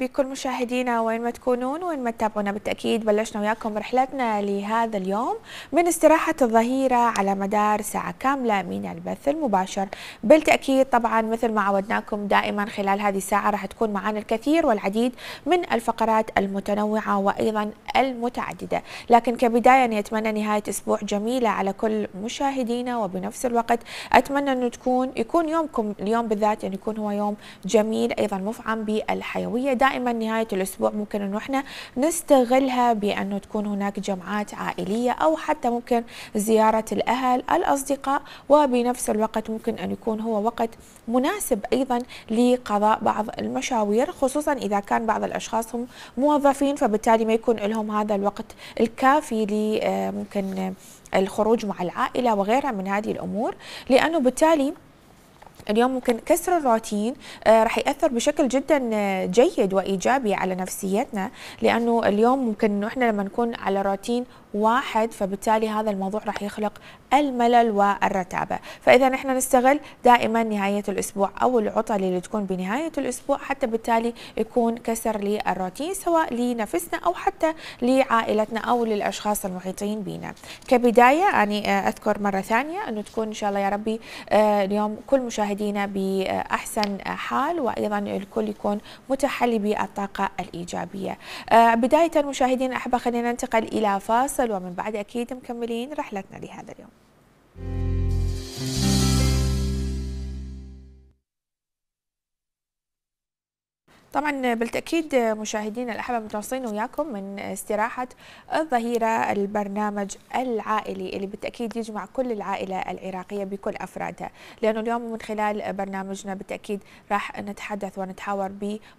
بكل مشاهدينا وين ما تكونون وين ما تتابعونا بالتأكيد بلشنا وياكم رحلتنا لهذا اليوم من استراحة الظهيرة على مدار ساعة كاملة من البث المباشر بالتأكيد طبعا مثل ما عودناكم دائما خلال هذه الساعة راح تكون معنا الكثير والعديد من الفقرات المتنوعة وأيضا المتعددة لكن كبداية نتمنى نهاية أسبوع جميلة على كل مشاهدينا وبنفس الوقت أتمنى انه تكون يكون يومكم اليوم بالذات أن يعني يكون هو يوم جميل أيضا مفعم بالحيوية دائما دائما نهاية الأسبوع ممكن أنه إحنا نستغلها بأنه تكون هناك جمعات عائلية أو حتى ممكن زيارة الأهل الأصدقاء وبنفس الوقت ممكن أن يكون هو وقت مناسب أيضا لقضاء بعض المشاوير خصوصا إذا كان بعض الأشخاص هم موظفين فبالتالي ما يكون لهم هذا الوقت الكافي لممكن آه، الخروج مع العائلة وغيرها من هذه الأمور لأنه بالتالي اليوم ممكن كسر الروتين آه، راح ياثر بشكل جدا آه، جيد وايجابي على نفسيتنا لانه اليوم ممكن احنا لما نكون على روتين واحد فبالتالي هذا الموضوع راح يخلق الملل والرتابه فاذا نحن نستغل دائما نهايه الاسبوع او العطل اللي تكون بنهايه الاسبوع حتى بالتالي يكون كسر للروتين سواء لنفسنا او حتى لعائلتنا او للاشخاص المحيطين بينا كبدايه يعني اذكر مره ثانيه انه تكون ان شاء الله يا ربي آه، اليوم كل مشاهدينا باحسن حال وايضا الكل يكون متحلي بالطاقه الايجابيه آه، بدايه مشاهدينا احب خلينا ننتقل الى فاصل فاصل ومن بعد أكيد مكملين رحلتنا لهذا اليوم طبعا بالتاكيد مشاهدينا الاحباء متواصلين وياكم من استراحه الظهيره البرنامج العائلي اللي بالتاكيد يجمع كل العائله العراقيه بكل افرادها لانه اليوم من خلال برنامجنا بالتاكيد راح نتحدث ونتحاور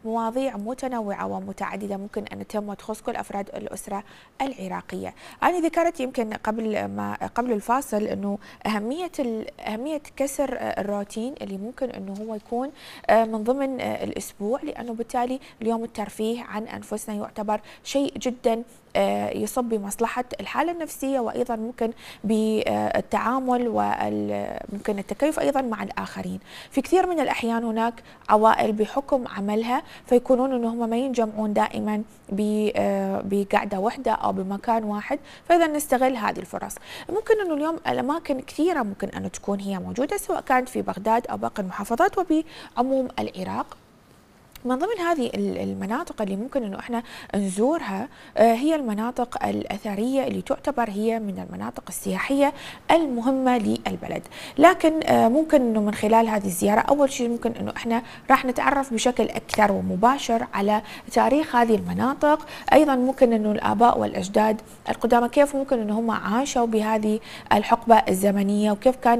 بمواضيع متنوعه ومتعدده ممكن ان تهم وتخص كل افراد الاسره العراقيه انا ذكرت يمكن قبل ما قبل الفاصل انه اهميه اهميه كسر الروتين اللي ممكن انه هو يكون من ضمن الاسبوع لانه وبالتالي اليوم الترفيه عن أنفسنا يعتبر شيء جدا آه، يصب بمصلحة الحالة النفسية وأيضا ممكن بالتعامل وممكن التكيف أيضا مع الآخرين في كثير من الأحيان هناك عوائل بحكم عملها فيكونون أنهم ما ينجمعون دائما آه، بقعدة وحدة أو بمكان واحد فإذا نستغل هذه الفرص ممكن أنه اليوم الأماكن كثيرة ممكن أن تكون هي موجودة سواء كانت في بغداد أو باقي المحافظات وبعموم العراق من ضمن هذه المناطق اللي ممكن انه احنا نزورها آه، هي المناطق الاثريه اللي تعتبر هي من المناطق السياحيه المهمه للبلد، لكن آه، ممكن انه من خلال هذه الزياره اول شيء ممكن انه احنا راح نتعرف بشكل اكثر ومباشر على تاريخ هذه المناطق، ايضا ممكن انه الاباء والاجداد القدامى كيف ممكن انه هم عاشوا بهذه الحقبه الزمنيه وكيف كان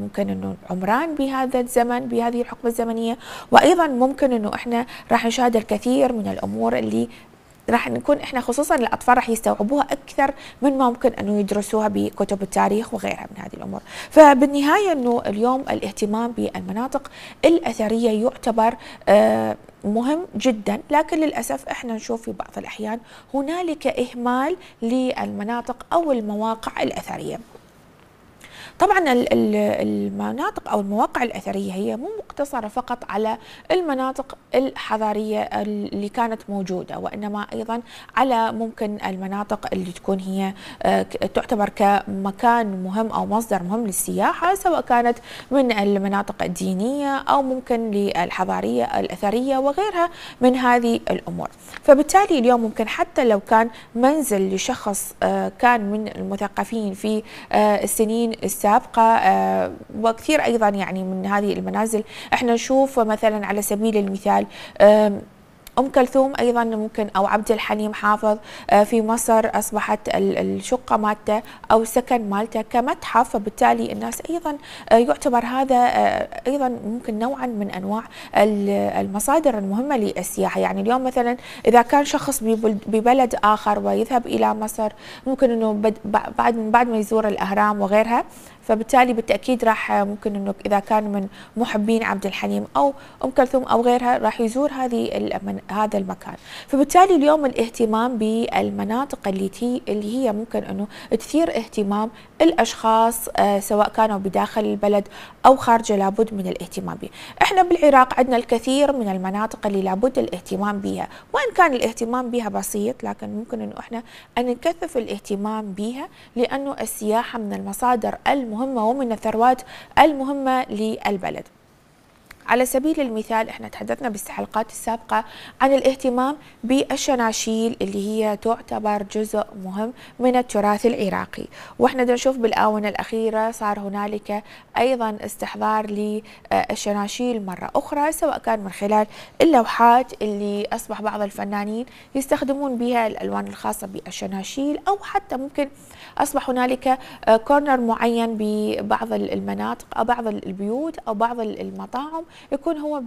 ممكن انه عمران بهذا الزمن بهذه الحقبه الزمنيه، وايضا ممكن انه احنا راح نشاهد الكثير من الامور اللي راح نكون احنا خصوصا الاطفال راح يستوعبوها اكثر من ما ممكن انه يدرسوها بكتب التاريخ وغيرها من هذه الامور، فبالنهايه انه اليوم الاهتمام بالمناطق الاثريه يعتبر آه، مهم جدا لكن للأسف إحنا نشوف في بعض الأحيان هنالك إهمال للمناطق أو المواقع الأثرية طبعا المناطق أو المواقع الأثرية هي مو مقتصرة فقط على المناطق الحضارية اللي كانت موجودة وإنما أيضا على ممكن المناطق اللي تكون هي آه، تعتبر كمكان مهم أو مصدر مهم للسياحة سواء كانت من المناطق الدينية أو ممكن للحضارية الأثرية وغيرها من هذه الأمور فبالتالي اليوم ممكن حتى لو كان منزل لشخص آه، كان من المثقفين في آه، السنين السابقة السابقة آه، وكثير أيضا يعني من هذه المنازل احنا نشوف مثلا على سبيل المثال ام كلثوم ايضا ممكن او عبد الحليم حافظ آه، في مصر اصبحت الشقه مالته او السكن مالته كمتحف فبالتالي الناس ايضا آه، يعتبر هذا ايضا ممكن نوعا من انواع المصادر المهمه للسياحه يعني اليوم مثلا اذا كان شخص ببلد اخر ويذهب الى مصر ممكن انه بعد من بعد ما يزور الاهرام وغيرها فبالتالي بالتاكيد راح آه، ممكن انه اذا كان من محبين عبد الحليم او ام كلثوم او غيرها راح يزور هذه هذا المكان فبالتالي اليوم الاهتمام بالمناطق اللي, اللي هي ممكن انه تثير اهتمام الأشخاص آه، سواء كانوا بداخل البلد أو خارجه لابد من الاهتمام به إحنا بالعراق عندنا الكثير من المناطق اللي لابد الاهتمام بها وإن كان الاهتمام بها بسيط لكن ممكن أنه إحنا أن نكثف الاهتمام بها لأنه السياحة من المصادر المهمة ومن الثروات المهمة للبلد على سبيل المثال احنا تحدثنا بالحلقات السابقة عن الاهتمام بالشناشيل اللي هي تعتبر جزء مهم من التراث العراقي واحنا نشوف بالآونة الأخيرة صار هنالك أيضا استحضار للشناشيل مرة أخرى سواء كان من خلال اللوحات اللي أصبح بعض الفنانين يستخدمون بها الألوان الخاصة بالشناشيل أو حتى ممكن اصبح هنالك كورنر آه, معين ببعض المناطق او بعض البيوت او بعض المطاعم يكون هو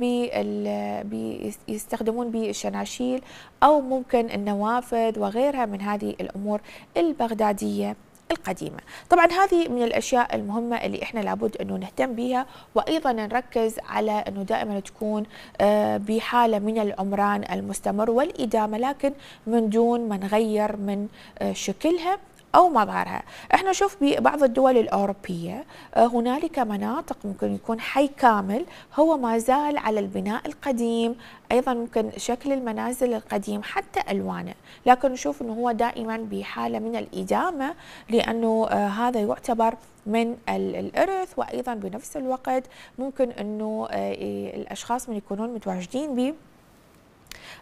يستخدمون به الشناشيل او ممكن النوافذ وغيرها من هذه الامور البغداديه القديمة طبعا هذه من الأشياء المهمة اللي إحنا لابد أنه نهتم بها وأيضا نركز على أنه دائما تكون آه, بحالة من العمران المستمر والإدامة لكن من دون ما نغير من آه, شكلها أو مظهرها احنا نشوف ببعض الدول الأوروبية آه، هنالك مناطق ممكن يكون حي كامل هو ما زال على البناء القديم أيضا ممكن شكل المنازل القديم حتى ألوانه لكن نشوف أنه هو دائما بحالة من الإدامة لأنه آه، هذا يعتبر من الإرث وأيضا بنفس الوقت ممكن أنه آه، إيه، الأشخاص من يكونون متواجدين به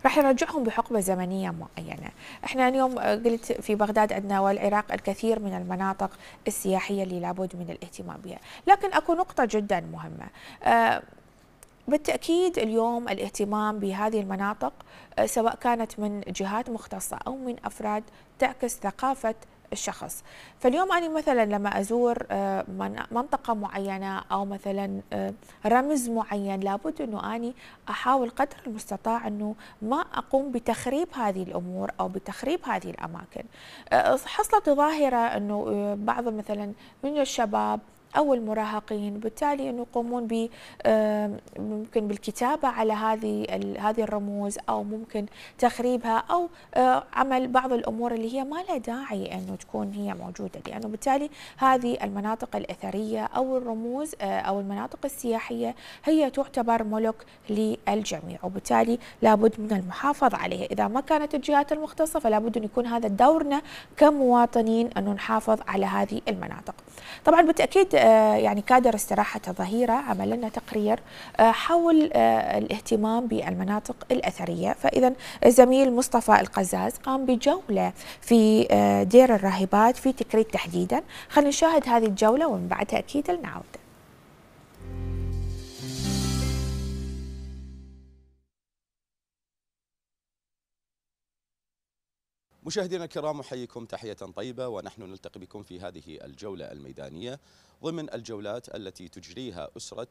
راح يرجعهم بحقبه زمنيه معينه احنا اليوم آه، قلت في بغداد عندنا والعراق الكثير من المناطق السياحيه اللي لابد من الاهتمام بها لكن اكو نقطه جدا مهمه آه، بالتأكيد اليوم الاهتمام بهذه المناطق آه، سواء كانت من جهات مختصة أو من أفراد تعكس ثقافة الشخص فاليوم أنا مثلا لما أزور آه، منطقة معينة أو مثلا آه، رمز معين لابد أنه أنا أحاول قدر المستطاع أنه ما أقوم بتخريب هذه الأمور أو بتخريب هذه الأماكن آه، حصلت ظاهرة أنه بعض مثلا من الشباب أو المراهقين بالتالي أنه يقومون ب ممكن بالكتابة على هذه هذه الرموز أو ممكن تخريبها أو آه، عمل بعض الأمور اللي هي ما لها داعي أنه تكون هي موجودة لأنه بالتالي هذه المناطق الأثرية أو الرموز آه، أو المناطق السياحية هي تعتبر ملك للجميع وبالتالي لابد من المحافظة عليها إذا ما كانت الجهات المختصة فلا بد أن يكون هذا دورنا كمواطنين أن نحافظ على هذه المناطق طبعا بالتأكيد آه، آه، يعني كادر استراحة الظهيرة عمل لنا تقرير آه، حول آه، الاهتمام بالمناطق الأثرية فإذا الزميل مصطفى القزاز قام بجولة في دير الراهبات في تكريت تحديدا خلينا نشاهد هذه الجولة ومن بعدها أكيد لنعود مشاهدينا الكرام احييكم تحيه طيبه ونحن نلتقي بكم في هذه الجوله الميدانيه ضمن الجولات التي تجريها اسره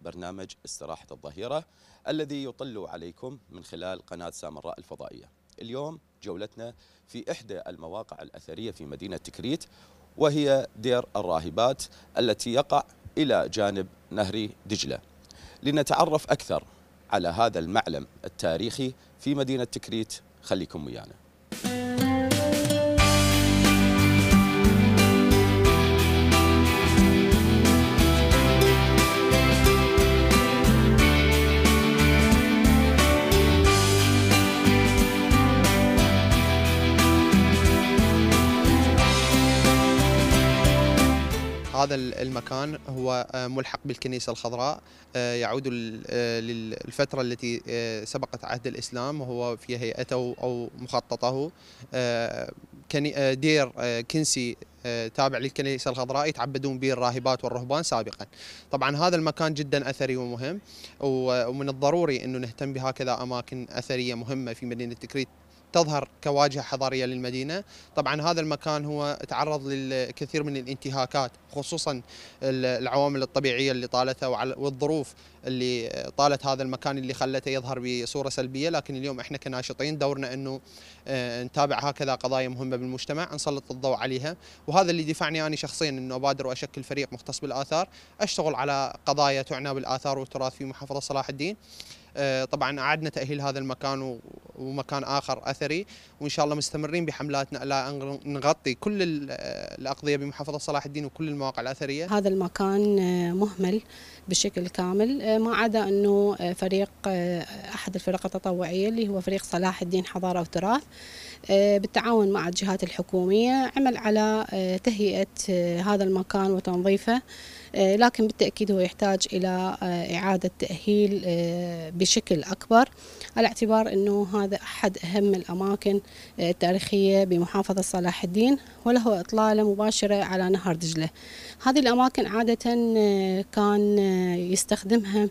برنامج استراحه الظهيره الذي يطل عليكم من خلال قناه سامراء الفضائيه. اليوم جولتنا في احدى المواقع الاثريه في مدينه تكريت وهي دير الراهبات التي يقع الى جانب نهر دجله. لنتعرف اكثر على هذا المعلم التاريخي في مدينه تكريت خليكم ويانا. هذا المكان هو آه، ملحق بالكنيسة الخضراء آه، يعود آه، للفترة التي سبقت عهد الإسلام وهو في هيئته أو مخططه دير كنسي تابع للكنيسه الخضراء يتعبدون به الراهبات والرهبان سابقا. طبعا هذا المكان جدا اثري ومهم ومن الضروري انه نهتم بهكذا اماكن اثريه مهمه في مدينه كريت تظهر كواجهة حضارية للمدينة طبعا هذا المكان هو تعرض للكثير من الانتهاكات خصوصا العوامل الطبيعية اللي طالته والظروف اللي طالت هذا المكان اللي خلته يظهر بصورة سلبية لكن اليوم احنا كناشطين دورنا انه آه، نتابع هكذا قضايا مهمة بالمجتمع نسلط الضوء عليها وهذا اللي دفعني أنا شخصيا انه أبادر وأشكل فريق مختص بالآثار أشتغل على قضايا تعنى بالآثار والتراث في محافظة صلاح الدين آه، طبعا أعدنا تأهيل هذا المكان ومكان آخر أثري وإن شاء الله مستمرين بحملاتنا لا نغطي كل آه، الأقضية بمحافظة صلاح الدين وكل المواقع الأثرية هذا المكان آه، مهمل بشكل كامل ما عدا أنه فريق أحد الفرق التطوعية اللي هو فريق صلاح الدين حضارة وتراث آه، بالتعاون مع الجهات الحكومية عمل على آه، تهيئة آه، هذا المكان وتنظيفه لكن بالتأكيد هو يحتاج إلى إعادة تأهيل بشكل أكبر على اعتبار أنه هذا أحد أهم الأماكن التاريخية بمحافظة صلاح الدين وله إطلالة مباشرة على نهر دجلة هذه الأماكن عادة كان يستخدمها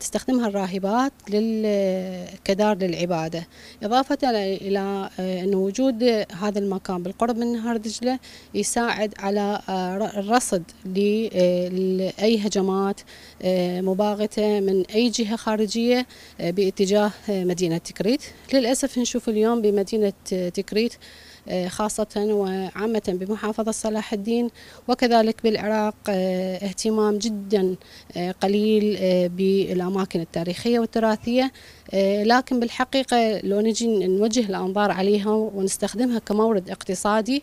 تستخدمها الراهبات كدار للعبادة إضافة إلى آه، أن وجود هذا المكان بالقرب من نهر دجلة يساعد على آه، الرصد لأي آه، هجمات مباغتة من أي جهة خارجية باتجاه مدينة تكريت للأسف نشوف اليوم بمدينة تكريت آه، خاصة وعامة بمحافظة صلاح الدين وكذلك بالعراق آه، اهتمام جدا آه، قليل بالأماكن التاريخية والتراثية لكن بالحقيقة لو نجي نوجه الأنظار عليها ونستخدمها كمورد اقتصادي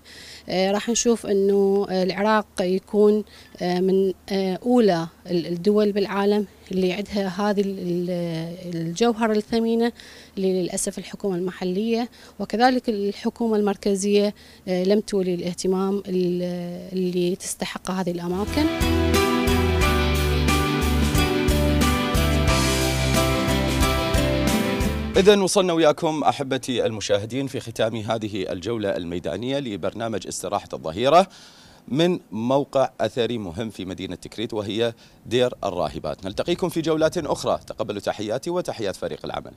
راح نشوف أنه العراق يكون من أولى الدول بالعالم اللي عندها هذه الجوهر الثمينة اللي للأسف الحكومة المحلية وكذلك الحكومة المركزية آه، لم تولي الاهتمام اللي تستحق هذه الأماكن إذا وصلنا وياكم أحبتي المشاهدين في ختام هذه الجولة الميدانية لبرنامج استراحة الظهيرة من موقع أثري مهم في مدينة تكريت وهي دير الراهبات نلتقيكم في جولات أخرى تقبلوا تحياتي وتحيات فريق العمل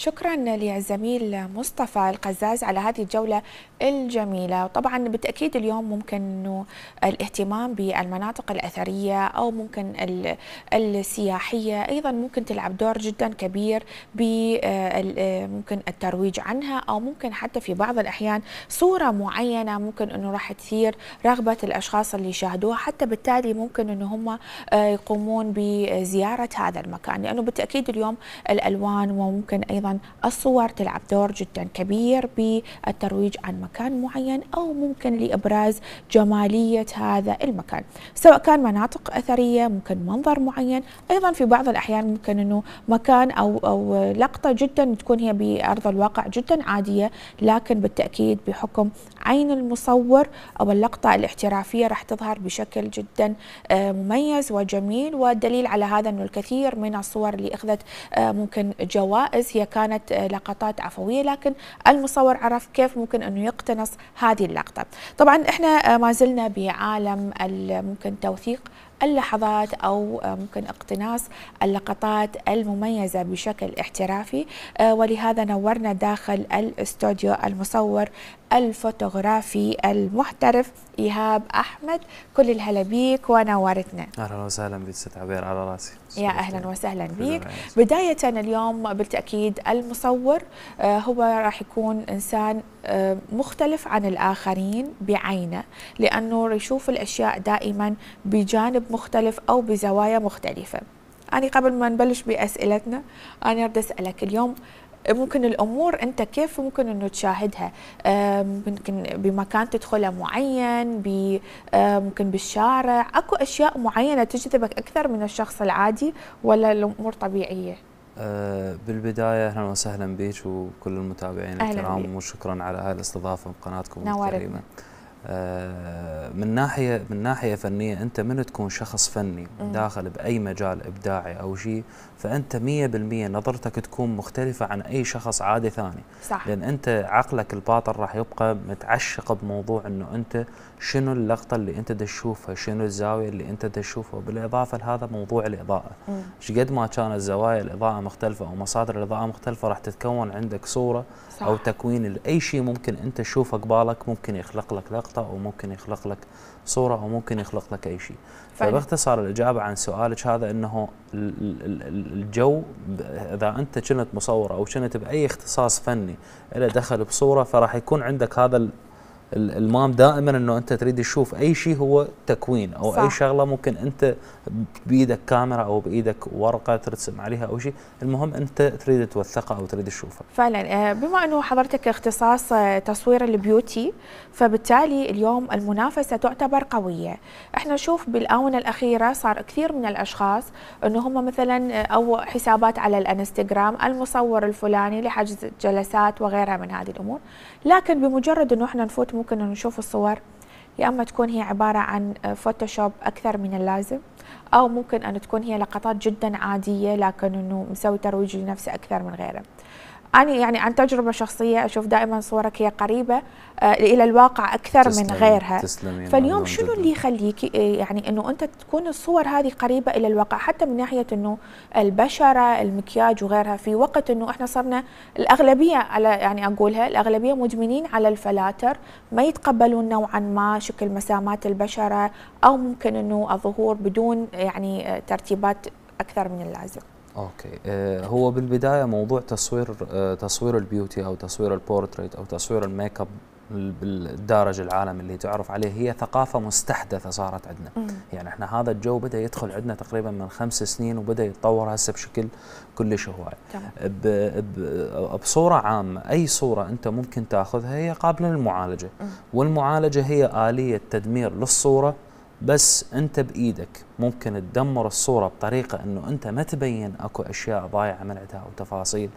شكرا للزميل مصطفى القزاز على هذه الجولة الجميلة وطبعا بالتأكيد اليوم ممكن أنه الاهتمام بالمناطق الأثرية أو ممكن السياحية أيضا ممكن تلعب دور جدا كبير ممكن الترويج عنها أو ممكن حتى في بعض الأحيان صورة معينة ممكن أنه راح تثير رغبة الأشخاص اللي يشاهدوها حتى بالتالي ممكن أنه هم آه، يقومون بزيارة هذا المكان لأنه بالتأكيد اليوم الألوان وممكن أيضا ايضا الصور تلعب دور جدا كبير بالترويج عن مكان معين او ممكن لابراز جماليه هذا المكان سواء كان مناطق اثريه ممكن منظر معين ايضا في بعض الاحيان ممكن انه مكان او او لقطه جدا تكون هي بارض الواقع جدا عاديه لكن بالتاكيد بحكم عين المصور او اللقطه الاحترافيه راح تظهر بشكل جدا آه، مميز وجميل والدليل على هذا انه الكثير من الصور اللي اخذت آه، ممكن جوائز هي كان كانت آه، لقطات عفويه لكن المصور عرف كيف ممكن انه يقتنص هذه اللقطه طبعا احنا آه، ما زلنا بعالم ممكن توثيق اللحظات او آه، ممكن اقتناص اللقطات المميزه بشكل احترافي ولهذا نورنا داخل الاستوديو المصور الفوتوغرافي المحترف إيهاب أحمد كل الهلا بيك ونورتنا أهلا وسهلا بك ست عبير على راسي يا أهلا وسهلا بك بداية اليوم بالتأكيد المصور آه، هو راح يكون إنسان آه، مختلف عن الآخرين بعينه لأنه يشوف الأشياء دائما بجانب مختلف أو بزوايا مختلفة أنا قبل ما نبلش بأسئلتنا أنا بدي أسألك اليوم ممكن الامور انت كيف ممكن انه تشاهدها ممكن بمكان تدخله معين ممكن بالشارع اكو اشياء معينه تجذبك اكثر من الشخص العادي ولا الامور طبيعيه آه، بالبدايه اهلا وسهلا بك وكل المتابعين الكرام وشكرا على هذه الاستضافه بقناتكم الكريمه آه، من ناحيه من ناحيه فنيه انت من تكون شخص فني داخل باي مجال ابداعي او شيء فانت 100% نظرتك تكون مختلفه عن اي شخص عادي ثاني صح. لان انت عقلك الباطن راح يبقى متعشق بموضوع انه انت شنو اللقطه اللي انت تشوفها شنو الزاويه اللي انت تشوفها بالاضافه لهذا موضوع الاضاءه ايش قد ما كانت زوايا الاضاءه مختلفه او مصادر الاضاءه مختلفه راح تتكون عندك صوره صح. او تكوين لاي شيء ممكن انت تشوفه قبالك ممكن يخلق لك لقطه او ممكن يخلق لك صوره او ممكن يخلق لك اي شيء فباختصار الاجابه عن سؤالك هذا انه الجو اذا انت كنت مصور او كنت باي اختصاص فني له دخل بصوره فراح يكون عندك هذا المام دائما انه انت تريد تشوف اي شيء هو تكوين او صح. اي شغله ممكن انت بايدك كاميرا او بايدك ورقه ترسم عليها او شيء، المهم انت تريد توثقها او تريد تشوفها. فعلا آه، بما انه حضرتك اختصاص آه، تصوير البيوتي فبالتالي اليوم المنافسه تعتبر قويه، احنا نشوف بالاونه الاخيره صار كثير من الاشخاص انه هم مثلا آه، او حسابات على الانستغرام المصور الفلاني لحجز جلسات وغيرها من هذه الامور، لكن بمجرد انه احنا نفوت ممكن أن نشوف الصور يا اما تكون هي عباره عن فوتوشوب آه، اكثر من اللازم او ممكن ان تكون هي لقطات جدا عاديه لكن انه مسوي ترويج لنفسه اكثر من غيره أنا يعني عن تجربة شخصية أشوف دائما صورك هي قريبة آه، إلى الواقع أكثر تسلم من غيرها تسلمين فاليوم شنو اللي يخليك آه، يعني أنه أنت تكون الصور هذه قريبة إلى الواقع حتى من ناحية أنه البشرة المكياج وغيرها في وقت أنه إحنا صرنا الأغلبية على يعني أقولها الأغلبية مدمنين على الفلاتر ما يتقبلون نوعا ما شكل مسامات البشرة أو ممكن أنه الظهور بدون يعني آه، ترتيبات أكثر من اللازم اوكي آه هو بالبدايه موضوع تصوير آه تصوير البيوتي او تصوير البورتريت او تصوير الميك اب بالدارج العالم اللي تعرف عليه هي ثقافه مستحدثه صارت عندنا مم. يعني احنا هذا الجو بدا يدخل عندنا تقريبا من خمس سنين وبدا يتطور هسه بشكل كلش هواي بصوره عامه اي صوره انت ممكن تاخذها هي قابله للمعالجه مم. والمعالجه هي اليه تدمير للصوره بس انت بايدك ممكن تدمر الصوره بطريقه انه انت ما تبين اكو اشياء ضايعه عندها او تفاصيل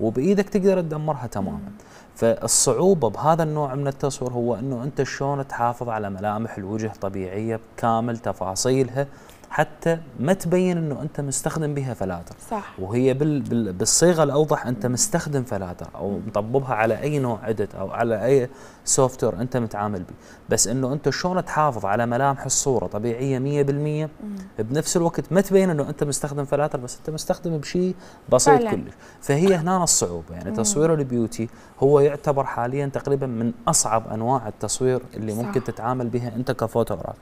وبايدك تقدر تدمرها تماما فالصعوبه بهذا النوع من التصوير هو انه انت شلون تحافظ على ملامح الوجه طبيعيه بكامل تفاصيلها حتى ما تبين انه انت مستخدم بها فلاتر صح وهي بال بال بالصيغه الاوضح انت مستخدم فلاتر او مطببها على اي نوع اديت او على اي سوفت وير انت متعامل به بس انه انت شلون تحافظ على ملامح الصوره طبيعيه 100% بنفس الوقت ما تبين انه انت مستخدم فلاتر بس انت مستخدم بشيء بسيط فعلا. كلش فهي هنا الصعوبه يعني مم. تصوير البيوتي هو يعتبر حاليا تقريبا من اصعب انواع التصوير اللي صح. ممكن تتعامل بها انت كفوتوغراف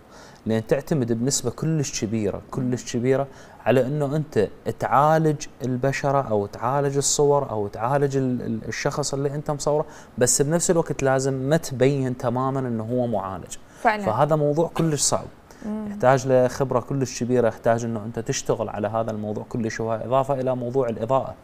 لان تعتمد بنسبه كلش كبيره كلش كبيره على انه انت تعالج البشره او تعالج الصور او تعالج الشخص اللي انت مصوره بس بنفس الوقت لازم ما تبين تماما انه هو معالج فعلا. فهذا موضوع كلش صعب مم. يحتاج لخبره كلش كبيره يحتاج انه انت تشتغل على هذا الموضوع كلش اضافه الى موضوع الاضاءه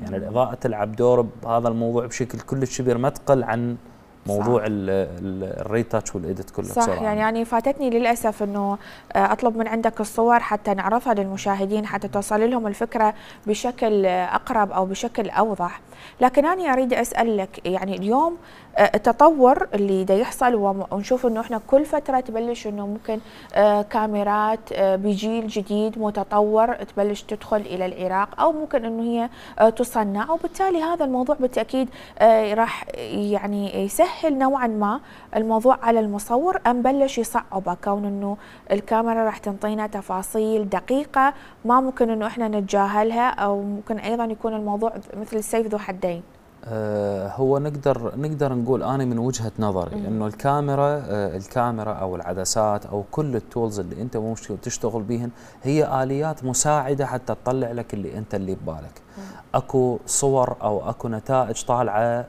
يعني الاضاءه تلعب دور بهذا الموضوع بشكل كلش كبير ما تقل عن موضوع الريتاتش والايديت كله صح بسرعة. يعني يعني فاتتني للاسف انه آه، اطلب من عندك الصور حتى نعرفها للمشاهدين حتى توصل لهم الفكره بشكل اقرب او بشكل اوضح لكن أنا أريد أسألك يعني اليوم آه، التطور اللي دا يحصل ونشوف انه احنا كل فتره تبلش انه ممكن آه، كاميرات آه، بجيل جديد متطور تبلش تدخل الى العراق او ممكن انه هي تصنع وبالتالي هذا الموضوع بالتاكيد راح يعني يسهل نوعا ما الموضوع على المصور ام بلش يصعبه كون انه الكاميرا راح تنطينا تفاصيل دقيقه ما ممكن انه احنا نتجاهلها او ممكن ايضا يكون الموضوع مثل السيف ذو حدين الحدين؟ آه، هو نقدر نقدر نقول انا من وجهه نظري انه الكاميرا آه، الكاميرا او العدسات او كل التولز اللي انت ممكن تشتغل بيهن هي اليات مساعده حتى تطلع لك اللي انت اللي ببالك اكو صور او اكو نتائج طالعه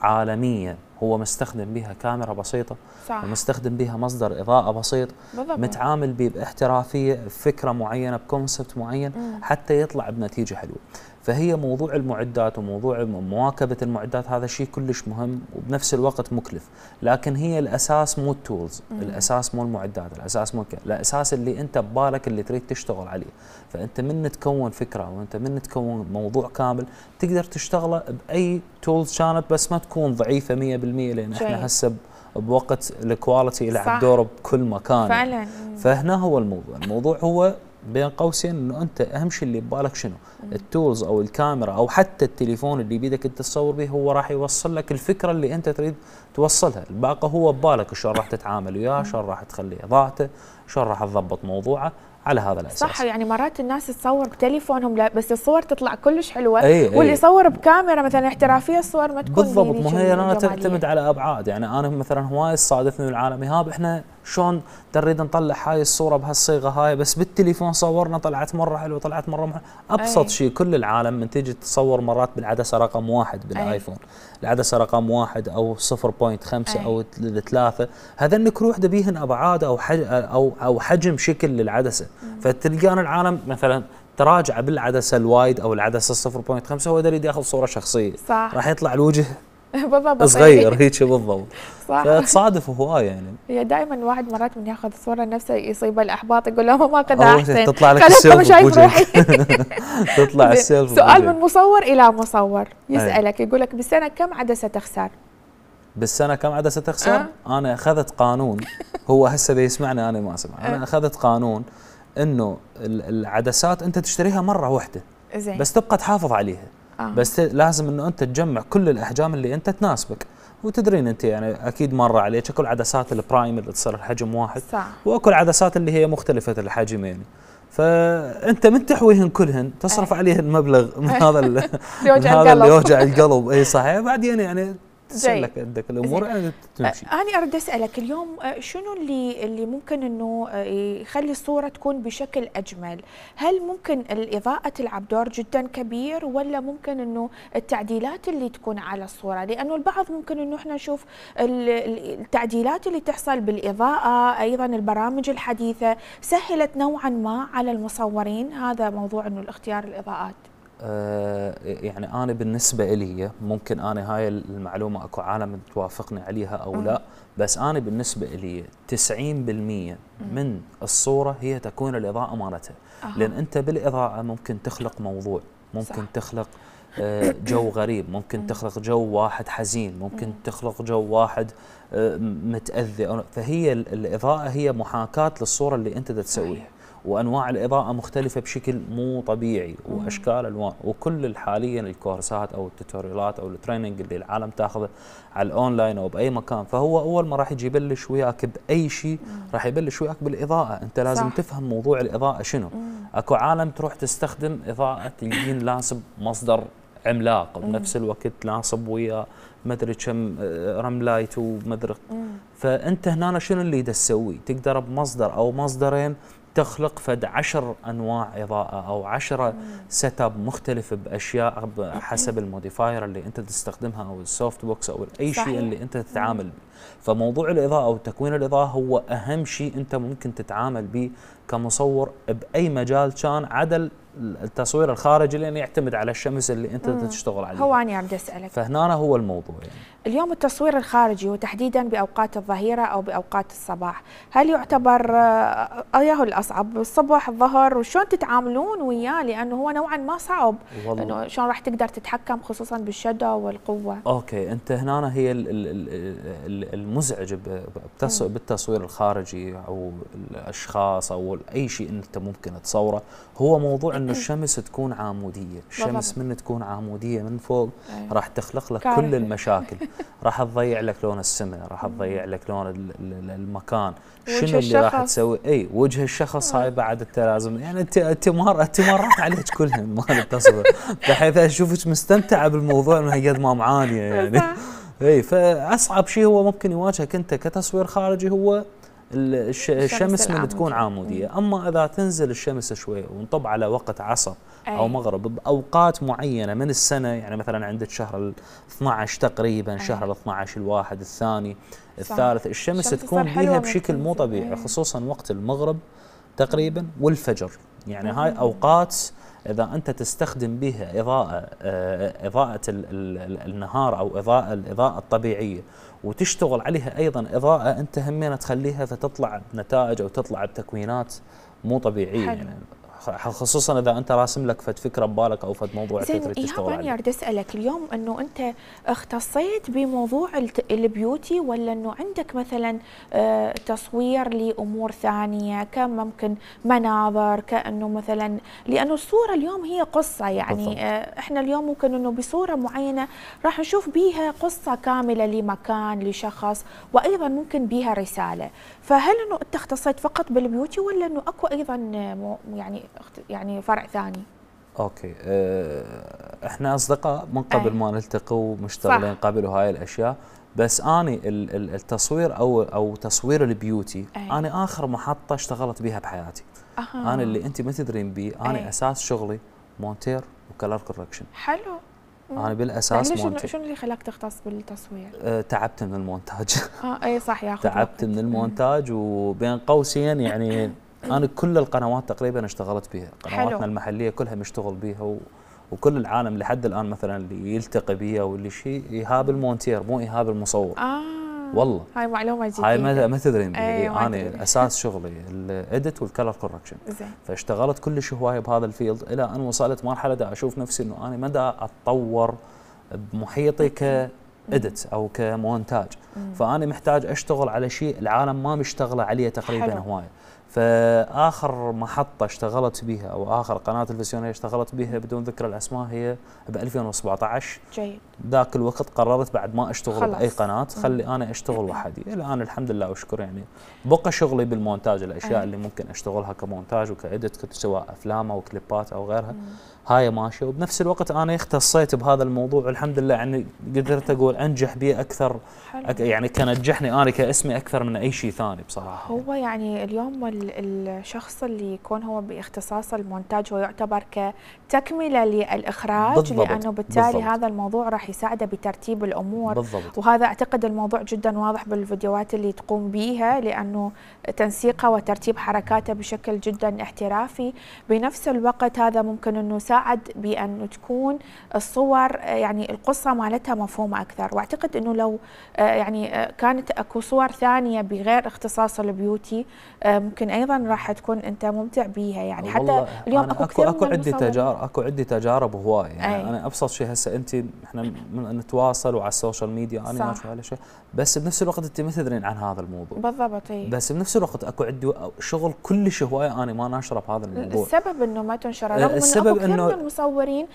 عالميه هو مستخدم بها كاميرا بسيطه صح. ومستخدم بها مصدر اضاءه بسيط بالضبط. متعامل به باحترافيه بفكره معينه بكونسبت معين مم. حتى يطلع بنتيجه حلوه فهي موضوع المعدات وموضوع مواكبه المعدات هذا شيء كلش مهم وبنفس الوقت مكلف لكن هي الاساس مو التولز الاساس مو المعدات الاساس مو الاساس اللي انت ببالك اللي تريد تشتغل عليه فانت من تكون فكره وانت من تكون موضوع كامل تقدر تشتغله باي تولز كانت بس ما تكون ضعيفه 100% لان احنا هسه بوقت الكواليتي يلعب دور بكل مكان فعلا فهنا هو الموضوع الموضوع هو بين قوسين انه انت اهم شيء اللي ببالك شنو؟ التولز او الكاميرا او حتى التليفون اللي بيدك انت تصور به هو راح يوصل لك الفكره اللي انت تريد توصلها، الباقي هو ببالك شلون راح تتعامل وياه، شلون راح تخلي اضاءته، شلون راح تضبط موضوعه، على هذا الاساس صح يعني مرات الناس تصور بتليفونهم لا بس الصور تطلع كلش حلوه أي واللي يصور بكاميرا مثلا احترافيه الصور ما تكون بالضبط ما هي تعتمد على ابعاد يعني انا مثلا هواي صادفني العالم ايهاب احنا شلون تريد نطلع هاي الصوره بهالصيغه هاي بس بالتليفون صورنا طلعت مره حلوه طلعت مره محلوة. ابسط شيء كل العالم من تيجي تصور مرات بالعدسه رقم واحد بالايفون أي. العدسه رقم واحد او 0.5 او ثلاثه هذا كروح دبيهن ابعاد او او او حجم شكل للعدسه فتلقان العالم مثلا تراجع بالعدسه الوايد او العدسه 0.5 هو يريد ياخذ صوره شخصيه صح. راح يطلع الوجه بابا بطيء صغير هيك بالضبط صح فتصادف هوايه يعني هي دائما الواحد مرات من ياخذ صوره نفسه يصيبه الاحباط يقول له ما كذا احسن تطلع لك السيلف تطلع السيلف سؤال من مصور الى مصور يسالك يقول لك بالسنه كم عدسه تخسر؟ بالسنه كم عدسه تخسر؟ أه. انا اخذت قانون هو هسه بيسمعني انا ما اسمع انا أه. اخذت قانون انه العدسات انت تشتريها مره واحده زين بس تبقى تحافظ عليها آه. بس لازم انه انت تجمع كل الاحجام اللي انت تناسبك وتدرين انت يعني اكيد مر عليك اكو عدسات البرايم اللي تصير الحجم واحد صح. واكو عدسات اللي هي مختلفه الحجم يعني فانت من تحويهن كلهن تصرف إيه. عليهن مبلغ من إيه. هذا من هذا اللي يوجع القلب اي صحيح بعدين يعني تسلك عندك الامور تمشي آه، انا اريد اسالك اليوم آه، شنو اللي اللي ممكن انه آه، يخلي الصوره تكون بشكل اجمل هل ممكن الاضاءه تلعب دور جدا كبير ولا ممكن انه التعديلات اللي تكون على الصوره لانه البعض ممكن انه احنا نشوف التعديلات اللي تحصل بالاضاءه ايضا البرامج الحديثه سهلت نوعا ما على المصورين هذا موضوع انه الاختيار الاضاءات آه، يعني انا بالنسبه لي ممكن انا هاي المعلومه اكو عالم توافقني عليها او لا بس انا بالنسبه لي 90% من الصوره هي تكون الاضاءه مالتها لان انت بالاضاءه ممكن تخلق موضوع ممكن تخلق آه، جو غريب ممكن تخلق جو واحد حزين ممكن تخلق جو واحد آه، متاذي فهي الاضاءه هي محاكاه للصوره اللي انت تسويها وانواع الاضاءه مختلفه بشكل مو طبيعي واشكال الوان وكل حاليا الكورسات او التوتوريالات او التريننج اللي العالم تاخذه على الاونلاين او باي مكان فهو اول ما راح يجي يبلش وياك باي شيء راح يبلش وياك بالاضاءه انت لازم صح. تفهم موضوع الاضاءه شنو اكو عالم تروح تستخدم اضاءه تلقين لاسب مصدر عملاق وبنفس الوقت لاصب ويا ادري كم آه، رملايت ادري فانت هنا شنو اللي تسوي تقدر بمصدر او مصدرين تخلق فد عشر انواع اضاءه او عشرة سيت اب مختلف باشياء حسب الموديفاير اللي انت تستخدمها او السوفت بوكس او اي شيء اللي انت تتعامل به فموضوع الاضاءه او تكوين الاضاءه هو اهم شيء انت ممكن تتعامل به كمصور باي مجال كان عدا التصوير الخارجي لانه يعتمد على الشمس اللي انت تشتغل عليها هو انا عم اسالك فهنا هو الموضوع يعني اليوم التصوير الخارجي وتحديدا باوقات الظهيره او باوقات الصباح هل يعتبر ايه الاصعب الصبح الظهر وشلون تتعاملون وياه لانه هو نوعا ما صعب انه شلون راح تقدر تتحكم خصوصا بالشده والقوه اوكي انت هنا هي المزعج بالتصوير الخارجي او الاشخاص او اي شيء انت ممكن تصوره هو موضوع انه الشمس تكون عاموديه الشمس من تكون عاموديه من فوق أيوه. راح تخلق لك كل المشاكل راح تضيع لك لون السماء راح تضيع لك لون المكان شنو اللي راح تسوي اي وجه الشخص هاي آه. بعد انت لازم يعني انت التمار التمارات عليك كلها ما التصوير بحيث اشوفك مستمتعه بالموضوع من قد ما معانيه يعني اي فاصعب شيء هو ممكن يواجهك انت كتصوير خارجي هو الشمس من تكون عامودية أما إذا تنزل الشمس شوي ونطب على وقت عصر أي. أو مغرب بأوقات معينة من السنة يعني مثلا عندك شهر ال 12 تقريبا شهر ال 12 الواحد الثاني الثالث الشمس, الشمس تكون بيها بشكل مو طبيعي خصوصا وقت المغرب تقريبا والفجر يعني هاي أوقات إذا أنت تستخدم بها إضاءة آه، إضاءة النهار أو إضاءة الإضاءة الطبيعية وتشتغل عليها ايضا اضاءه انت همينه تخليها فتطلع بنتائج او تطلع بتكوينات مو طبيعيه حلو. يعني خصوصا اذا انت راسم لك فد فكره ببالك او فد موضوع تريد تشتغل عليه. زين اسالك اليوم انه انت اختصيت بموضوع البيوتي ولا انه عندك مثلا آه، تصوير لامور ثانيه ممكن مناظر كانه مثلا لانه الصوره اليوم هي قصه يعني بالضبط. آه، احنا اليوم ممكن انه بصوره معينه راح نشوف بيها قصه كامله لمكان لشخص وايضا ممكن بيها رساله فهل انه انت اختصيت فقط بالبيوتي ولا انه اكو ايضا آه، يعني يعني فرع ثاني اوكي أه احنا اصدقاء من قبل أي. ما نلتقي ومشتغلين قبل وهاي الاشياء بس اني التصوير او او تصوير البيوتي أي. انا اخر محطه اشتغلت بها بحياتي أه. انا اللي انت ما تدرين بي انا أي. اساس شغلي مونتير وكلر كوركشن حلو انا بالاساس مونتير مونتاج شنو اللي خلاك تختص بالتصوير؟ أه تعبت من المونتاج اه اي صح ياخذ تعبت وقت. من المونتاج وبين قوسين يعني انا كل القنوات تقريبا اشتغلت بها قنواتنا حلو. المحليه كلها مشتغل بها و... وكل العالم لحد الان مثلا اللي يلتقي بي او اللي شيء ايهاب المونتير مو ايهاب المصور اه والله هاي معلومه جديده هاي ما, ما تدرين أيوة انا دي. اساس شغلي الاديت والكلر كوركشن فاشتغلت كلش هوايه بهذا الفيلد الى ان وصلت مرحله دا اشوف نفسي انه انا مدى اتطور بمحيطي ك او كمونتاج فانا محتاج اشتغل على شيء العالم ما مشتغله عليه تقريبا هوايه فاخر محطه اشتغلت بها او اخر قناه تلفزيونيه اشتغلت بها بدون ذكر الاسماء هي ب 2017 جيد ذاك الوقت قررت بعد ما اشتغل خلاص. باي قناه خلي انا اشتغل وحدي الان الحمد لله واشكر يعني بقى شغلي بالمونتاج الاشياء أه. اللي ممكن اشتغلها كمونتاج وكاديت كنت سواء افلام او كليبات او غيرها مم. هاي ماشيه وبنفس الوقت انا اختصيت بهذا الموضوع الحمد لله يعني قدرت اقول انجح به اكثر حلو. يعني كان نجحني انا كاسمي اكثر من اي شيء ثاني بصراحه هو يعني اليوم الشخص اللي يكون هو باختصاص المونتاج هو يعتبر كتكمله للاخراج بالضبط لانه بالتالي بالضبط هذا الموضوع راح يساعده بترتيب الامور بالضبط وهذا اعتقد الموضوع جدا واضح بالفيديوهات اللي تقوم بيها لانه تنسيقها وترتيب حركاته بشكل جدا احترافي بنفس الوقت هذا ممكن انه ساعد بان تكون الصور يعني القصه مالتها مفهومه اكثر واعتقد انه لو آه، يعني آه، كانت اكو صور ثانيه بغير اختصاص البيوتي آه، ممكن ولكن ايضا راح تكون انت ممتع بيها يعني حتى اليوم اكو اكو اكو عندي تجارب اكو عندي تجارب هوايه يعني أي. انا ابسط شيء هسه انت احنا نتواصل وعلى السوشيال ميديا انا ما اشوف شيء بس بنفس الوقت انت ما تدرين عن هذا الموضوع بالضبط أي. بس بنفس الوقت اكو عندي شغل كلش هوايه انا ما ناشره بهذا الموضوع السبب انه ما تنشر رغم السبب انه كثير من المصورين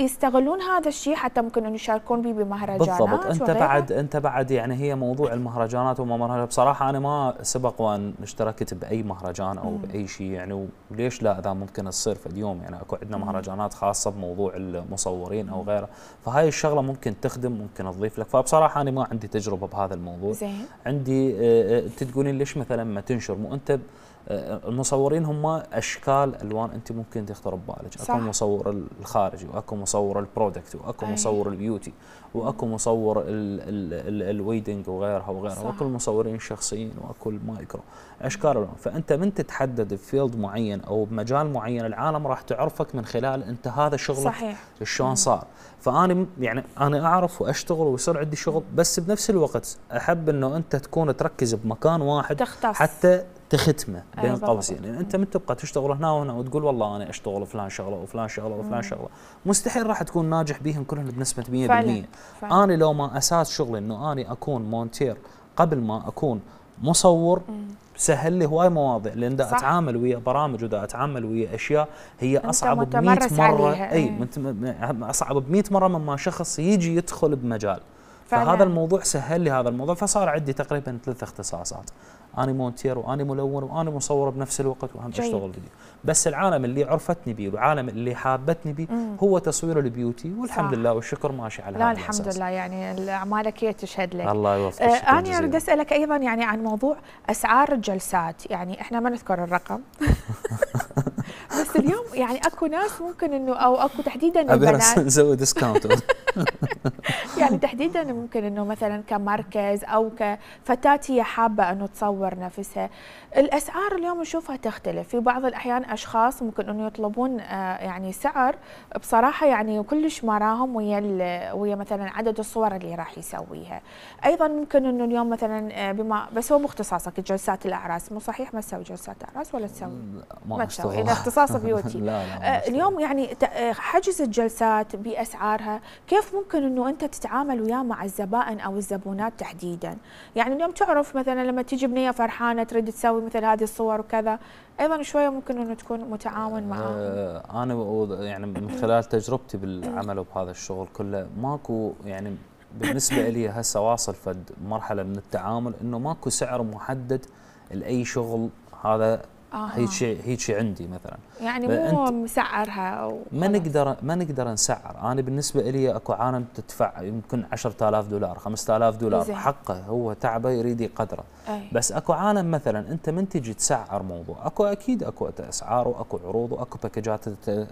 يستغلون هذا الشيء حتى ممكن انه يشاركون به بمهرجانات بالضبط انت بعد انت بعد يعني هي موضوع المهرجانات وما مهرجانات بصراحه انا ما سبق وان اشتركت باي مهرجان او باي شيء يعني وليش لا اذا ممكن تصير في اليوم يعني اكو عندنا مهرجانات خاصه بموضوع المصورين او غيره فهاي الشغله ممكن تخدم ممكن تضيف لك فبصراحه انا ما عندي تجربه بهذا الموضوع زين عندي آه، آه، تقولين ليش مثلا ما تنشر مو انت المصورين هم اشكال الوان انت ممكن تخطر ببالك اكو مصور الخارجي واكو مصور البرودكت واكو مصور البيوتي واكو مصور الويدنج وغيرها وغيرها واكو المصورين الشخصيين واكو المايكرو اشكال الوان فانت من تتحدد بفيلد معين او بمجال معين العالم راح تعرفك من خلال انت هذا شغلك صحيح شلون صار فانا يعني انا اعرف واشتغل ويصير عندي شغل بس بنفس الوقت احب انه انت تكون تركز بمكان واحد تختص. حتى تختمه بين قوسين يعني انت ما تبقى تشتغل هنا وهنا وتقول والله انا اشتغل فلان شغله وفلان شغله وفلان شغله مستحيل راح تكون ناجح بهم كلهم بنسبه 100% انا لو ما اساس شغلي انه انا اكون مونتير قبل ما اكون مصور سهل لي هواي مواضيع لان دا اتعامل ويا برامج ودا اتعامل ويا اشياء هي اصعب ب 100 مره عليها. اي اصعب ب 100 مره مما شخص يجي يدخل بمجال فهذا الموضوع سهل لي هذا الموضوع فصار عندي تقريبا ثلاث اختصاصات اني مونتير واني ملون واني مصور بنفس الوقت وهم جيد. اشتغل فيديو بس العالم اللي عرفتني بيه والعالم اللي حابتني بيه هو تصوير البيوتي والحمد صح. لله والشكر ماشي على لا هذا الحمد الأساس. لله يعني اعمالك هي تشهد لك الله يوفقك آه انا اريد اسالك ايضا يعني عن موضوع اسعار الجلسات يعني احنا ما نذكر الرقم بس اليوم يعني اكو ناس ممكن انه او اكو تحديدا البنات نسوي ديسكاونت يعني تحديدا ممكن انه مثلا كمركز او كفتاه هي حابه انه تصور نفسها الاسعار اليوم نشوفها تختلف في بعض الاحيان اشخاص ممكن انه يطلبون آه، يعني سعر بصراحه يعني كلش ما راهم ويا ويا مثلا عدد الصور اللي راح يسويها ايضا ممكن انه اليوم مثلا آه، بما بس هو مختصاصك جلسات الاعراس مو صحيح ما تسوي جلسات اعراس ولا تسوي ما, ما تسوي اذا اختصاصه بيوتي لا لا آه، اليوم يعني آه، حجز الجلسات باسعارها كيف ممكن انه انت تتعامل وياه مع الزبائن او الزبونات تحديدا يعني اليوم تعرف مثلا لما تجي بنيه فرحانه تريد تسوي مثل هذه الصور وكذا ايضا شويه ممكن انه تكون متعاون معاهم آه، انا يعني من خلال تجربتي بالعمل بهذا الشغل كله ماكو يعني بالنسبه لي هسه واصل فد مرحله من التعامل انه ماكو سعر محدد لاي شغل هذا آه. هيك شيء عندي مثلا يعني مو مسعرها او ما نقدر ما نقدر نسعر انا بالنسبه لي اكو عالم تدفع يمكن 10000 دولار 5000 دولار زي. حقه هو تعبه يريد قدره أي. بس اكو عالم مثلا انت من تجي تسعر موضوع اكو اكيد اكو اسعار واكو عروض واكو باكجات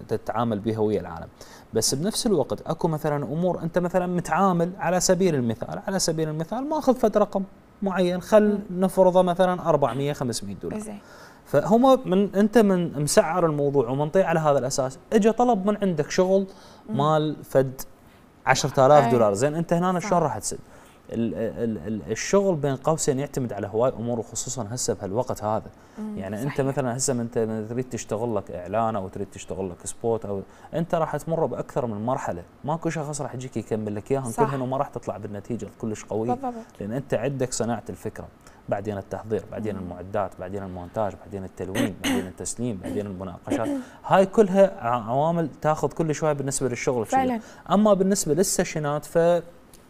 تتعامل بها ويا العالم بس بنفس الوقت اكو مثلا امور انت مثلا متعامل على سبيل المثال على سبيل المثال ماخذ فد رقم معين خل نفرضه مثلا 400 500 دولار زي. فهما من انت من مسعر الموضوع ومنطي على هذا الاساس اجى طلب من عندك شغل مال فد 10000 دولار زين انت هنا شلون راح تسد الشغل بين قوسين يعتمد على هواي امور وخصوصا هسه بهالوقت هذا يعني صحيح. انت مثلا هسه انت تريد تشتغل لك اعلان او تريد تشتغل لك سبوت او انت راح تمر باكثر من مرحله ماكو شخص راح يجيك يكمل لك اياهم كلهم وما راح تطلع بالنتيجه كلش قويه لان انت عندك صناعه الفكره بعدين التحضير بعدين المعدات بعدين المونتاج بعدين التلوين بعدين التسليم بعدين المناقشات هاي كلها عوامل تاخذ كل شويه بالنسبه للشغل فعلا. اما بالنسبه للسيشنات ف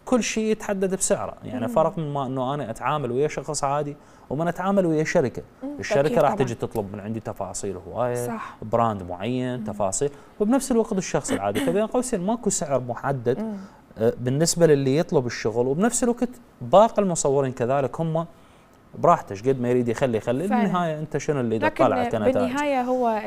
كل شيء يتحدد بسعره يعني مم. فرق من ما انه انا اتعامل ويا شخص عادي ومن اتعامل ويا شركه مم. الشركه راح تجي تطلب من عندي تفاصيل هوايه صح. براند معين مم. تفاصيل وبنفس الوقت الشخص العادي فبين قوسين ماكو سعر محدد مم. آه، بالنسبه للي يطلب الشغل وبنفس الوقت باقي المصورين كذلك هم براحته قد ما يريد يخلي يخلي بالنهايه انت شنو اللي تطلع كنتائج بالنهايه هو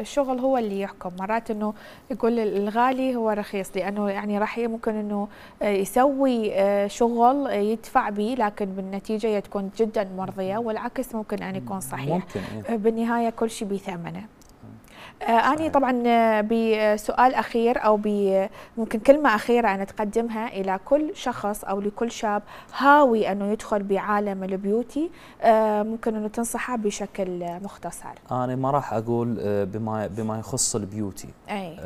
الشغل هو اللي يحكم مرات انه يقول الغالي هو رخيص لانه يعني راح ممكن انه يسوي آه، شغل يدفع به لكن بالنتيجه تكون جدا مرضيه والعكس ممكن ان يكون صحيح ممكن إيه. بالنهايه كل شيء بثمنه آه، أني طبعا آه، بسؤال أخير أو ممكن كلمة أخيرة أنا تقدمها إلى كل شخص أو لكل شاب هاوي أنه يدخل بعالم البيوتي آه، ممكن أنه تنصحه بشكل مختصر أنا ما راح أقول بما بما يخص البيوتي أي.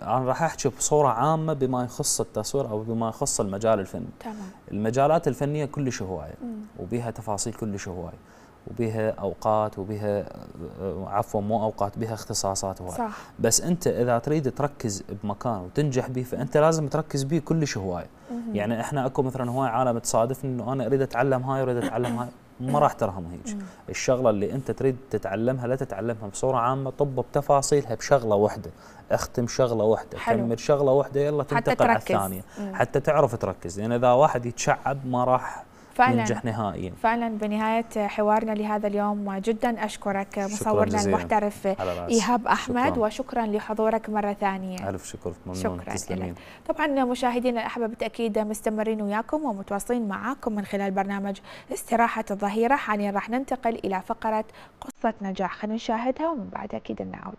أنا راح أحكي بصورة عامة بما يخص التصوير أو بما يخص المجال الفني تمام. المجالات الفنية كلش هواية وبها تفاصيل كلش هواية وبها اوقات وبها عفوا مو اوقات بها اختصاصات هواي صح. بس انت اذا تريد تركز بمكان وتنجح به فانت لازم تركز به كلش هوايه يعني احنا اكو مثلا هواي عالم تصادف انه انا اريد اتعلم هاي واريد اتعلم هاي ما راح ترهم هيك الشغله اللي انت تريد تتعلمها لا تتعلمها بصوره عامه طب بتفاصيلها بشغله واحده اختم شغله واحده حلو. كمل شغله واحده يلا تنتقل على الثانيه حتى تعرف تركز لان يعني اذا واحد يتشعب ما راح فعلا ينجح نهائيا فعلا بنهايه حوارنا لهذا اليوم جدا اشكرك مصورنا المحترف ايهاب احمد شكرا. وشكرا لحضورك مره ثانيه الف شكر شكرا لك. طبعا مشاهدينا الاحبه بالتاكيد مستمرين وياكم ومتواصلين معاكم من خلال برنامج استراحه الظهيره حاليا راح ننتقل الى فقره قصه نجاح خلينا نشاهدها ومن بعد اكيد نعود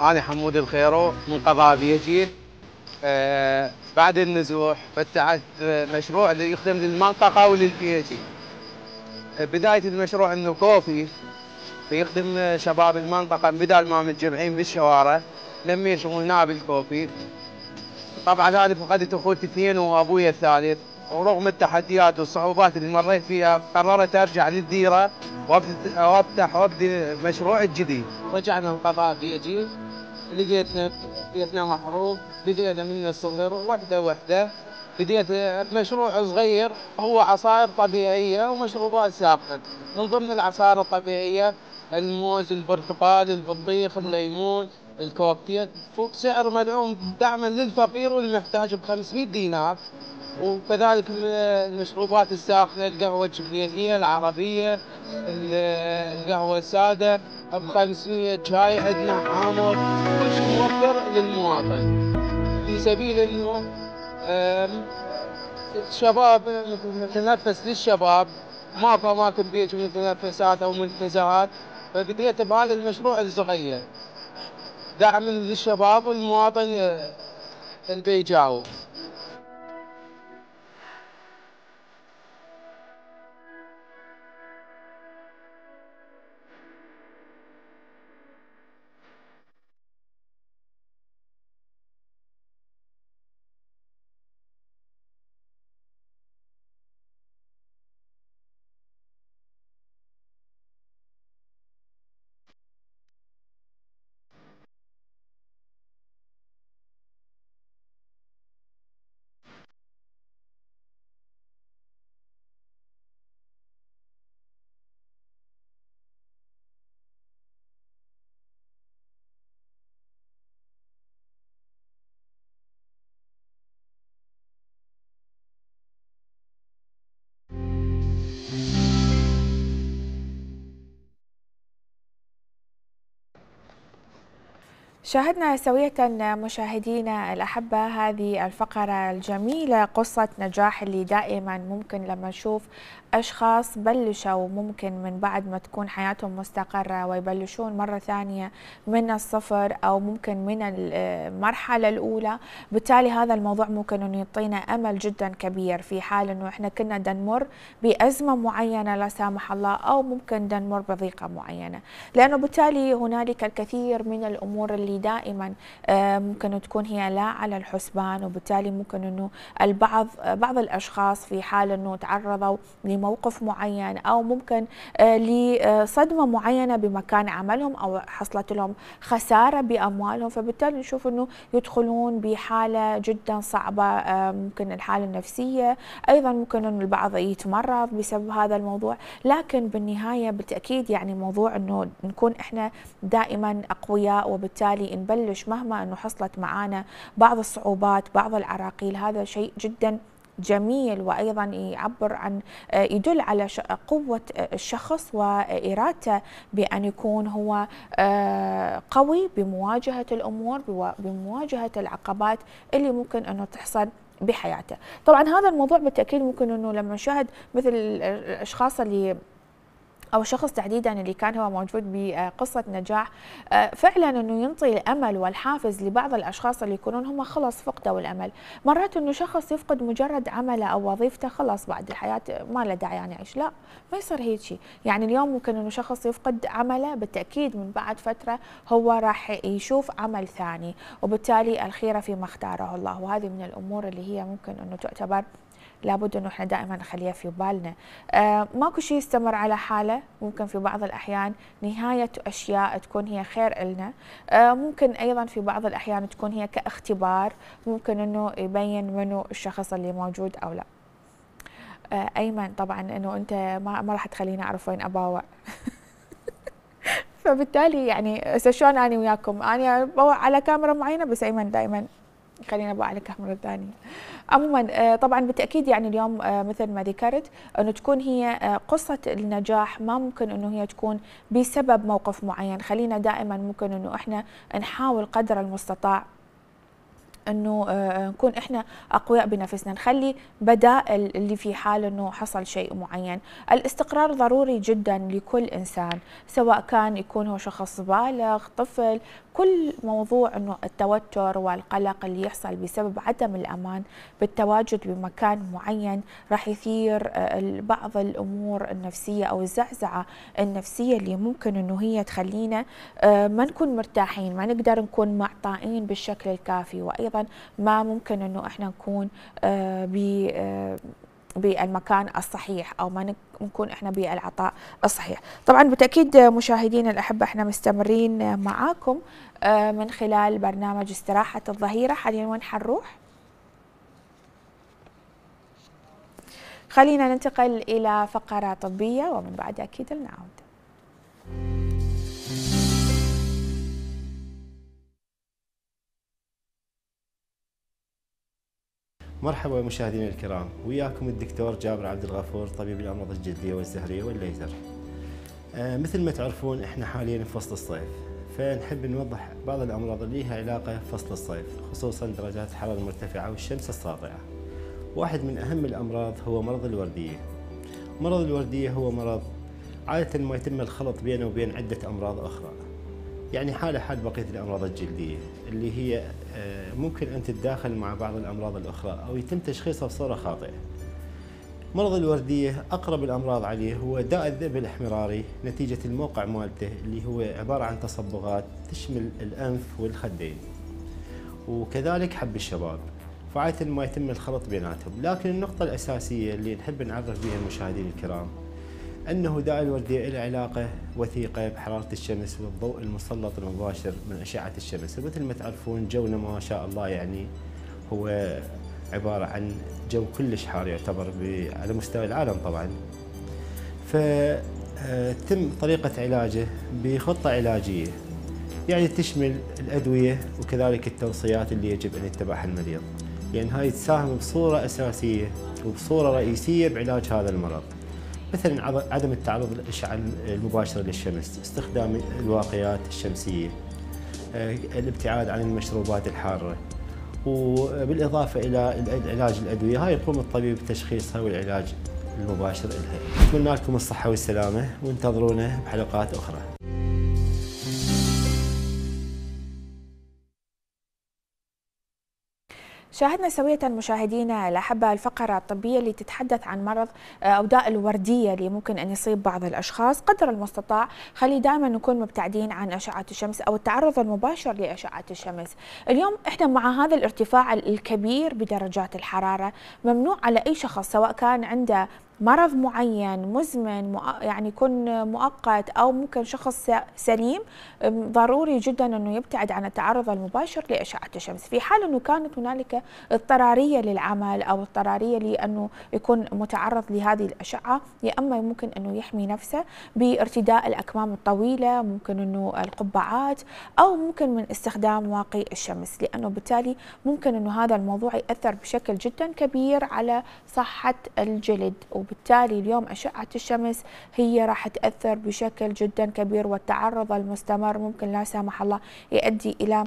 أنا حمود الخيرو من قضاء بيجيل آه بعد النزوح فتحت آه، مشروع يخدم للمنطقة وللبيجي آه، بداية المشروع أنه كوفي فيخدم آه، شباب المنطقة بدل ما متجمعين بالشوارع لما يشغلنا بالكوفي طبعا أنا فقدت أخوتي اثنين وأبوي الثالث ورغم التحديات والصعوبات اللي مريت فيها قررت ارجع للديره وافتح وابدي مشروعي الجديد رجعنا القضاء في لقيت لقيتنا حروب بدينا من الصغير وحده وحده بديت مشروع صغير هو عصائر طبيعية ومشروبات ساخنه من ضمن العصائر الطبيعية الموز البرتقال البطيخ الليمون الكوكتيل فوق سعر مدعوم دعما للفقير والمحتاج ب 500 دينار وكذلك المشروبات الساخنة القهوة الجبلية العربية القهوة السادة ب 500 شاي عندنا حامض كل شيء موفر للمواطن في سبيل انه الشباب نتنفس للشباب ما في اماكن بيج متنفسات او منتزهات فبديت بهذا المشروع الصغير دعم للشباب والمواطن آه، البيجاوي شاهدنا سوية مشاهدينا الأحبة هذه الفقرة الجميلة قصة نجاح اللي دائما ممكن لما نشوف أشخاص بلشوا ممكن من بعد ما تكون حياتهم مستقرة ويبلشون مرة ثانية من الصفر أو ممكن من المرحلة الأولى بالتالي هذا الموضوع ممكن أنه يعطينا أمل جدا كبير في حال أنه إحنا كنا دنمر بأزمة معينة لا سامح الله أو ممكن دنمر بضيقة معينة لأنه بالتالي هنالك الكثير من الأمور اللي دائما آه، ممكن تكون هي لا على الحسبان وبالتالي ممكن انه البعض بعض الاشخاص في حال انه تعرضوا لموقف معين او ممكن آه، لصدمه معينه بمكان عملهم او حصلت لهم خساره باموالهم فبالتالي نشوف انه يدخلون بحاله جدا صعبه آه، ممكن الحاله النفسيه ايضا ممكن انه البعض يتمرض بسبب هذا الموضوع لكن بالنهايه بالتاكيد يعني موضوع انه نكون احنا دائما اقوياء وبالتالي نبلش مهما أنه حصلت معانا بعض الصعوبات بعض العراقيل هذا شيء جدا جميل وايضا يعبر عن آه، يدل على قوه آه، الشخص وارادته بان يكون هو آه، قوي بمواجهه الامور بمواجهه العقبات اللي ممكن انه تحصل بحياته طبعا هذا الموضوع بالتاكيد ممكن انه لما نشاهد مثل الاشخاص اللي او الشخص تحديدا اللي كان هو موجود بقصه نجاح آه، فعلا انه ينطي الامل والحافز لبعض الاشخاص اللي يكونون هم خلص فقدوا الامل، مرات انه شخص يفقد مجرد عمله او وظيفته خلاص بعد الحياه ما له داعي يعني اعيش، لا ما يصير شيء، يعني اليوم ممكن انه شخص يفقد عمله بالتاكيد من بعد فتره هو راح يشوف عمل ثاني، وبالتالي الخيره فيما اختاره الله، وهذه من الامور اللي هي ممكن انه تعتبر لابد انه احنا دائما نخليها في بالنا آه ماكو شيء يستمر على حاله ممكن في بعض الاحيان نهايه اشياء تكون هي خير لنا آه ممكن ايضا في بعض الاحيان تكون هي كاختبار ممكن انه يبين منو الشخص اللي موجود او لا آه ايمن طبعا انه انت ما, ما راح تخليني اعرف وين اباوع فبالتالي يعني هسه شلون اني وياكم انا على كاميرا معينه بس ايمن دائما خلينا بقى على كاميرا ثانيه عموما آه، طبعا بالتاكيد يعني اليوم آه، مثل ما ذكرت انه تكون هي آه، قصه النجاح ما ممكن انه هي تكون بسبب موقف معين خلينا دائما ممكن انه احنا نحاول قدر المستطاع انه نكون احنا اقوياء بنفسنا نخلي بدائل اللي في حال انه حصل شيء معين الاستقرار ضروري جدا لكل انسان سواء كان يكون هو شخص بالغ طفل كل موضوع انه التوتر والقلق اللي يحصل بسبب عدم الامان بالتواجد بمكان معين راح يثير آه، بعض الامور النفسيه او الزعزعه النفسيه اللي ممكن انه هي تخلينا آه، ما نكون مرتاحين ما نقدر نكون معطائين بالشكل الكافي وايضا ما ممكن انه احنا نكون آه، ب بالمكان الصحيح او ما نكون احنا بالعطاء الصحيح طبعا بالتاكيد مشاهدينا الاحبه احنا مستمرين معاكم آه، من خلال برنامج استراحه الظهيره حاليا وين حنروح خلينا ننتقل الى فقره طبيه ومن بعد اكيد لنعود مرحبا مشاهدينا الكرام وياكم الدكتور جابر عبد الغفور طبيب الامراض الجلديه والزهريه والليزر آه، مثل ما تعرفون احنا حاليا في فصل الصيف فنحب نوضح بعض الامراض اللي لها علاقه بفصل الصيف خصوصا درجات الحراره المرتفعه والشمس الساطعه واحد من اهم الامراض هو مرض الورديه مرض الورديه هو مرض عاده ما يتم الخلط بينه وبين عده امراض اخرى يعني حاله حال بقيه الامراض الجلديه اللي هي آه، ممكن أن تتداخل مع بعض الأمراض الأخرى أو يتم تشخيصها بصورة خاطئة مرض الوردية أقرب الأمراض عليه هو داء الذئب الإحمراري نتيجة الموقع مالته اللي هو عبارة عن تصبغات تشمل الأنف والخدين وكذلك حب الشباب فعادة ما يتم الخلط بيناتهم لكن النقطة الأساسية اللي نحب نعرف بها المشاهدين الكرام أنه داعي الوردي إلى علاقة وثيقة بحرارة الشمس والضوء المسلط المباشر من أشعة الشمس ومثل ما تعرفون جونا ما شاء الله يعني هو عبارة عن جو كلش حار يعتبر على مستوى العالم طبعا فتم آه، طريقة علاجه بخطة علاجية يعني تشمل الأدوية وكذلك التوصيات اللي يجب أن يتبعها المريض لأن يعني هاي تساهم بصورة أساسية وبصورة رئيسية بعلاج هذا المرض مثلا عدم التعرض للاشعه المباشره للشمس، استخدام الواقيات الشمسيه، آه، الابتعاد عن المشروبات الحاره. وبالاضافه الى العلاج الادويه، هاي يقوم الطبيب بتشخيصها والعلاج المباشر لها. اتمنى لكم الصحه والسلامه وانتظرونا بحلقات اخرى. شاهدنا سوية مشاهدينا الأحبة الفقرة الطبية اللي تتحدث عن مرض آه، أو داء الوردية اللي ممكن أن يصيب بعض الأشخاص قدر المستطاع خلي دائما نكون مبتعدين عن أشعة الشمس أو التعرض المباشر لأشعة الشمس اليوم إحنا مع هذا الارتفاع الكبير بدرجات الحرارة ممنوع على أي شخص سواء كان عنده مرض معين مزمن يعني يكون مؤقت او ممكن شخص سليم ضروري جدا انه يبتعد عن التعرض المباشر لاشعه الشمس في حال انه كانت هنالك اضطراريه للعمل او اضطراريه لانه يكون متعرض لهذه الاشعه يا اما ممكن انه يحمي نفسه بارتداء الاكمام الطويله ممكن انه القبعات او ممكن من استخدام واقي الشمس لانه بالتالي ممكن انه هذا الموضوع ياثر بشكل جدا كبير على صحه الجلد وب وبالتالي اليوم أشعة الشمس هي راح تأثر بشكل جدا كبير والتعرض المستمر ممكن لا سامح الله يؤدي إلى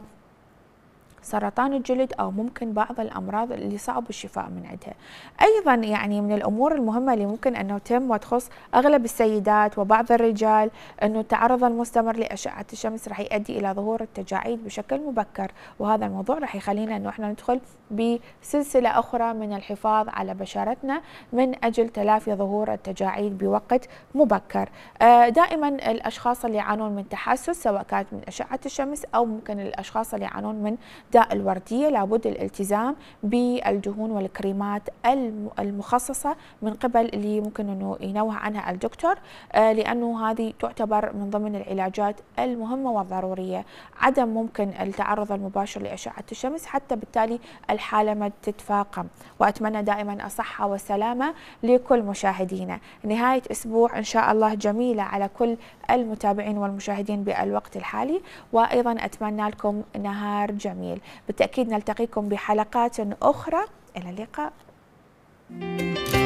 سرطان الجلد أو ممكن بعض الأمراض اللي صعب الشفاء من عندها أيضا يعني من الأمور المهمة اللي ممكن أنه تم وتخص أغلب السيدات وبعض الرجال أنه التعرض المستمر لأشعة الشمس راح يؤدي إلى ظهور التجاعيد بشكل مبكر وهذا الموضوع راح يخلينا أنه احنا ندخل بسلسلة أخرى من الحفاظ على بشرتنا من أجل تلافي ظهور التجاعيد بوقت مبكر آه، دائما الأشخاص اللي يعانون من تحسس سواء كانت من أشعة الشمس أو ممكن الأشخاص اللي يعانون من الداء الوردية لابد الالتزام بالدهون والكريمات المخصصة من قبل اللي ممكن أنه ينوه عنها الدكتور آه، لأنه هذه تعتبر من ضمن العلاجات المهمة والضرورية عدم ممكن التعرض المباشر لأشعة الشمس حتى بالتالي الحالة ما تتفاقم وأتمنى دائما الصحة والسلامة لكل مشاهدينا نهاية أسبوع إن شاء الله جميلة على كل المتابعين والمشاهدين بالوقت الحالي وأيضا أتمنى لكم نهار جميل بالتأكيد نلتقيكم بحلقات أخرى إلى اللقاء